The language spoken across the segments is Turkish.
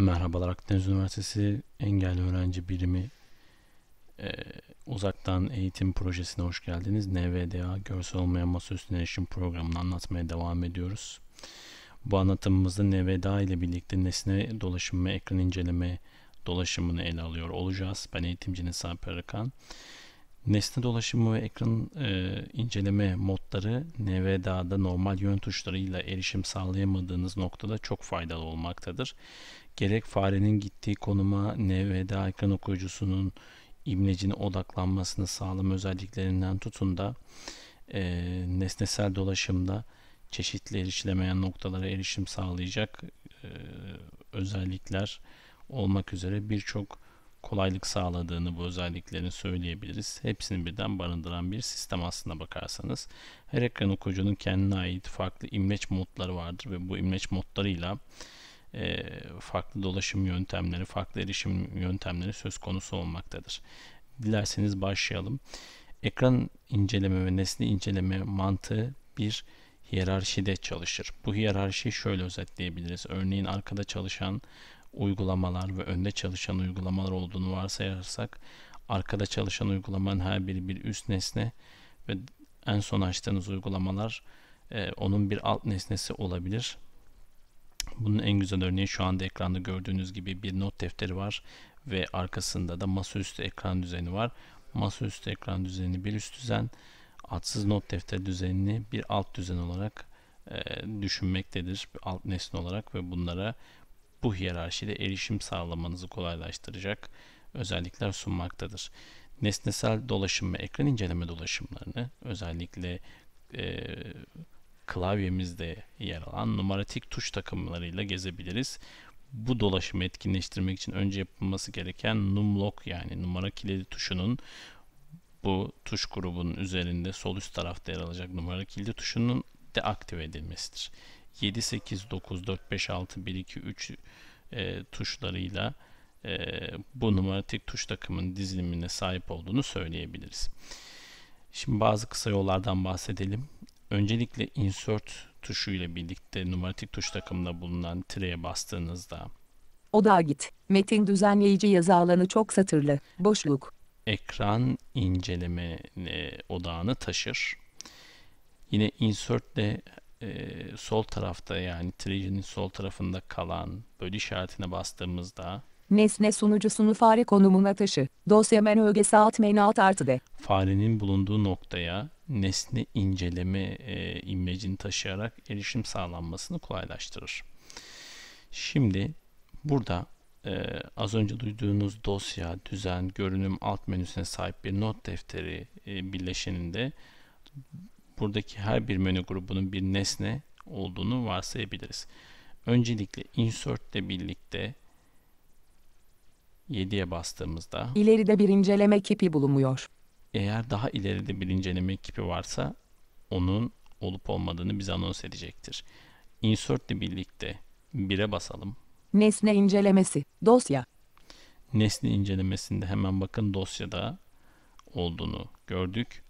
Merhabalar Akdeniz Üniversitesi Engelli Öğrenci Birimi e, Uzaktan Eğitim Projesi'ne hoş geldiniz. NVDA Görsel Olmayan Masaüstü Erişim Programı'nı anlatmaya devam ediyoruz. Bu anlatımımızda NVDA ile birlikte nesne dolaşımı ve ekran inceleme dolaşımını ele alıyor olacağız. Ben eğitimciniz Sarp Arıkan. Nesne dolaşımı ve ekran e, inceleme modları NVDA'da normal yön tuşlarıyla erişim sağlayamadığınız noktada çok faydalı olmaktadır. Gerek farenin gittiği konuma NVDA ekran okuyucusunun imlecine odaklanmasını sağlama özelliklerinden tutun da e, nesnesel dolaşımda çeşitli erişilemeyen noktalara erişim sağlayacak e, özellikler olmak üzere birçok kolaylık sağladığını bu özelliklerini söyleyebiliriz. Hepsini birden barındıran bir sistem aslına bakarsanız. Her ekran okuyucunun kendine ait farklı imleç modları vardır ve bu imleç modlarıyla e, farklı dolaşım yöntemleri, farklı erişim yöntemleri söz konusu olmaktadır. Dilerseniz başlayalım. Ekran inceleme ve nesne inceleme mantığı bir hiyerarşide çalışır. Bu hiyerarşiyi şöyle özetleyebiliriz. Örneğin arkada çalışan uygulamalar ve önde çalışan uygulamalar olduğunu varsayarsak arkada çalışan uygulamanın her biri bir üst nesne ve en son açtığınız uygulamalar e, onun bir alt nesnesi olabilir. Bunun en güzel örneği şu anda ekranda gördüğünüz gibi bir not defteri var ve arkasında da masaüstü ekran düzeni var. Masaüstü ekran düzeni bir üst düzen, atsız not defteri düzenini bir alt düzen olarak e, düşünmektedir. Bir alt nesne olarak ve bunlara bu hiyerarşide erişim sağlamanızı kolaylaştıracak özellikler sunmaktadır. Nesnesel dolaşım ve ekran inceleme dolaşımlarını özellikle e, klavyemizde yer alan numaratik tuş takımlarıyla gezebiliriz. Bu dolaşımı etkinleştirmek için önce yapılması gereken numlock yani numara kilidi tuşunun bu tuş grubunun üzerinde sol üst tarafta yer alacak numara kilidi tuşunun de aktive edilmesidir. 7, 8, 9, 4, 5, 6, 1, 2, 3 e, tuşlarıyla e, bu numaratik tuş takımın dizilimine sahip olduğunu söyleyebiliriz. Şimdi bazı kısa yollardan bahsedelim. Öncelikle insert tuşu ile birlikte numaratik tuş takımında bulunan tireye bastığınızda Oda git. Metin düzenleyici yazı alanı çok satırlı. Boşluk. Ekran inceleme e, odağını taşır. Yine insert ile e, sol tarafta yani Trigi'nin sol tarafında kalan bölü işaretine bastığımızda Nesne sunucusunu fare konumuna taşı. Dosya menü ögesi alt menü alt artı de. Farenin bulunduğu noktaya nesne inceleme e, imlecini taşıyarak erişim sağlanmasını kolaylaştırır. Şimdi burada e, az önce duyduğunuz dosya, düzen, görünüm alt menüsüne sahip bir not defteri e, birleşeninde buradaki her bir menü grubunun bir nesne olduğunu varsayabiliriz. Öncelikle insert ile birlikte 7'ye bastığımızda ileride bir inceleme kipi bulunuyor. Eğer daha ileride bir inceleme kipi varsa onun olup olmadığını bize anons edecektir. Insert ile birlikte 1'e basalım. Nesne incelemesi, dosya. Nesne incelemesinde hemen bakın dosyada olduğunu gördük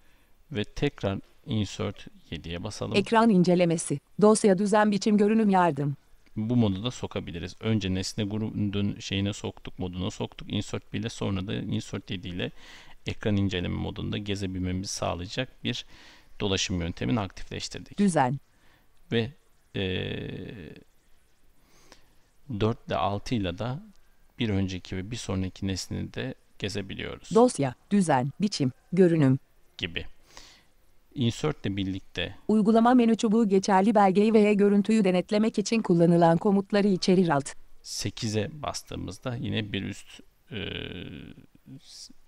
ve tekrar Insert 7'ye basalım. Ekran incelemesi. Dosya düzen biçim görünüm yardım. Bu modu da sokabiliriz. Önce nesne grubunun şeyine soktuk, moduna soktuk. Insert 1 ile sonra da Insert 7 ile ekran inceleme modunda gezebilmemizi sağlayacak bir dolaşım yöntemini aktifleştirdik. Düzen. Ve ee, 4 ile 6 ile de bir önceki ve bir sonraki nesnini de gezebiliyoruz. Dosya, düzen, biçim, görünüm gibi. Insert ile birlikte. Uygulama menü çubuğu geçerli belgeyi veya görüntüyü denetlemek için kullanılan komutları içerir alt. 8'e bastığımızda yine bir üst e,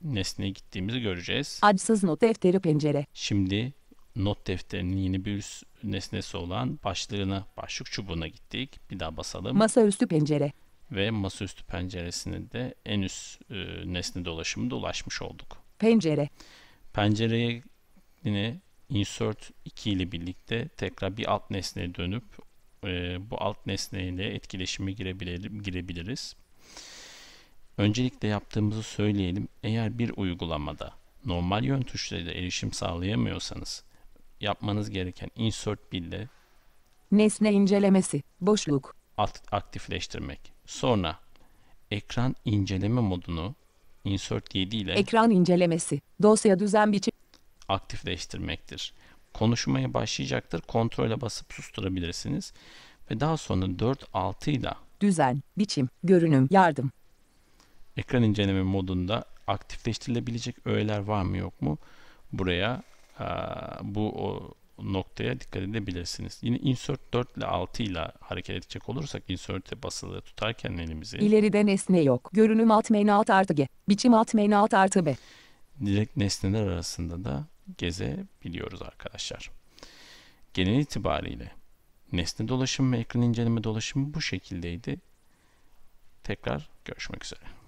nesneye gittiğimizi göreceğiz. Adsız not defteri pencere. Şimdi not defterinin yeni bir üst nesnesi olan başlığına, başlık çubuğuna gittik. Bir daha basalım. Masaüstü pencere. Ve masaüstü penceresinin de en üst e, nesne dolaşımında ulaşmış olduk. Pencere. Pencereye yine insert 2 ile birlikte tekrar bir alt nesneye dönüp e, bu alt nesneyle etkileşime girebilir, girebiliriz. Öncelikle yaptığımızı söyleyelim. Eğer bir uygulamada normal yön tuşlarıyla erişim sağlayamıyorsanız yapmanız gereken insert 1 ile nesne incelemesi, boşluk aktifleştirmek. Sonra ekran inceleme modunu insert 7 ile ekran incelemesi, dosya düzen biçim aktifleştirmektir. Konuşmaya başlayacaktır. Kontrole basıp susturabilirsiniz. Ve daha sonra 4-6 ile düzen, biçim, görünüm, yardım. Ekran inceleme modunda aktifleştirilebilecek öğeler var mı yok mu? Buraya bu o, noktaya dikkat edebilirsiniz. Yine insert 4 ile 6 ile hareket edecek olursak insert'e basılı tutarken elimizi. İleride nesne yok. Görünüm alt menü alt artı G. Biçim alt menü alt artı B. Direkt nesneler arasında da gezebiliyoruz arkadaşlar. Genel itibariyle nesne dolaşımı ve ekran inceleme dolaşımı bu şekildeydi. Tekrar görüşmek üzere.